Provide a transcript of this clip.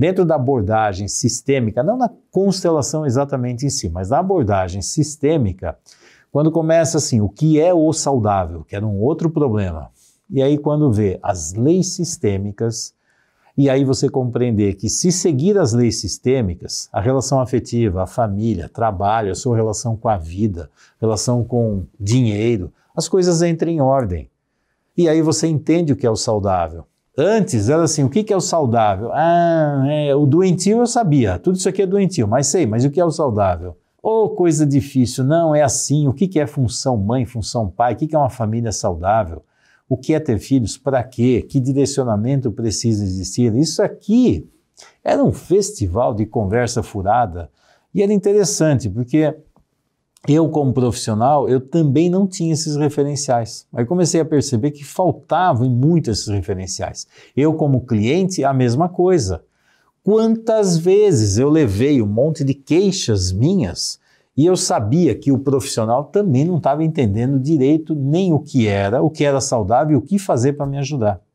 Dentro da abordagem sistêmica, não na constelação exatamente em si, mas na abordagem sistêmica, quando começa assim, o que é o saudável, que era é um outro problema, e aí quando vê as leis sistêmicas, e aí você compreender que se seguir as leis sistêmicas, a relação afetiva, a família, trabalho, a sua relação com a vida, relação com dinheiro, as coisas entram em ordem. E aí você entende o que é o saudável. Antes era assim, o que é o saudável? Ah, é, o doentio eu sabia, tudo isso aqui é doentio, mas sei, mas o que é o saudável? Ou oh, coisa difícil, não, é assim, o que é função mãe, função pai, o que é uma família saudável? O que é ter filhos? Para quê? Que direcionamento precisa existir? Isso aqui era um festival de conversa furada e era interessante, porque eu como profissional, eu também não tinha esses referenciais. Aí comecei a perceber que faltavam muito esses referenciais. Eu como cliente, a mesma coisa. Quantas vezes eu levei um monte de queixas minhas e eu sabia que o profissional também não estava entendendo direito nem o que era, o que era saudável e o que fazer para me ajudar.